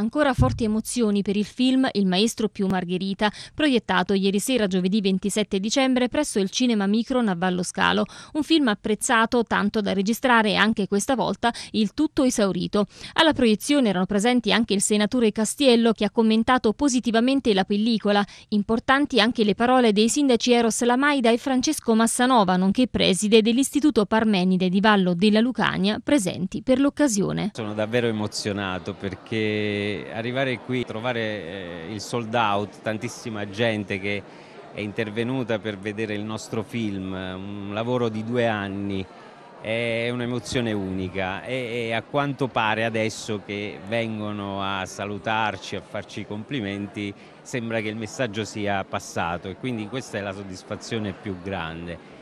Ancora forti emozioni per il film Il maestro più Margherita, proiettato ieri sera giovedì 27 dicembre presso il Cinema Micron a Vallo Scalo. Un film apprezzato tanto da registrare anche questa volta il tutto esaurito. Alla proiezione erano presenti anche il senatore Castiello che ha commentato positivamente la pellicola. Importanti anche le parole dei sindaci Eros Lamaida e Francesco Massanova, nonché preside dell'Istituto Parmenide di Vallo della Lucania, presenti per l'occasione. Sono davvero emozionato perché arrivare qui, trovare eh, il sold out, tantissima gente che è intervenuta per vedere il nostro film, un lavoro di due anni, è un'emozione unica e, e a quanto pare adesso che vengono a salutarci, a farci i complimenti, sembra che il messaggio sia passato e quindi questa è la soddisfazione più grande.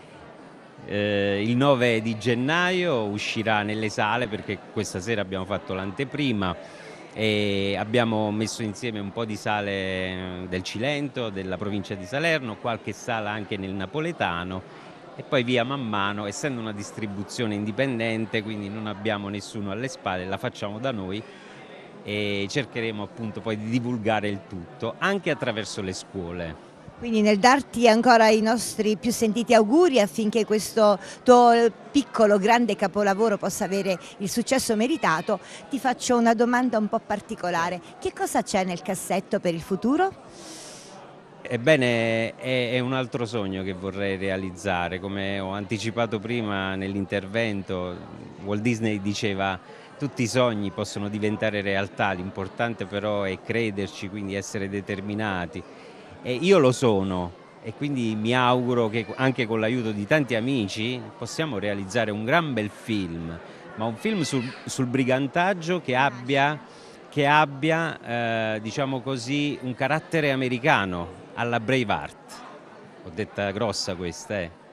Eh, il 9 di gennaio uscirà nelle sale perché questa sera abbiamo fatto l'anteprima e abbiamo messo insieme un po' di sale eh, del Cilento, della provincia di Salerno, qualche sala anche nel napoletano e poi via man mano, essendo una distribuzione indipendente, quindi non abbiamo nessuno alle spalle, la facciamo da noi e cercheremo appunto poi di divulgare il tutto anche attraverso le scuole. Quindi nel darti ancora i nostri più sentiti auguri affinché questo tuo piccolo grande capolavoro possa avere il successo meritato, ti faccio una domanda un po' particolare. Che cosa c'è nel cassetto per il futuro? Ebbene, è, è un altro sogno che vorrei realizzare. Come ho anticipato prima nell'intervento, Walt Disney diceva tutti i sogni possono diventare realtà, l'importante però è crederci, quindi essere determinati e io lo sono e quindi mi auguro che anche con l'aiuto di tanti amici possiamo realizzare un gran bel film, ma un film sul, sul brigantaggio che abbia, che abbia eh, diciamo così, un carattere americano alla Braveheart. Ho detta grossa questa, eh.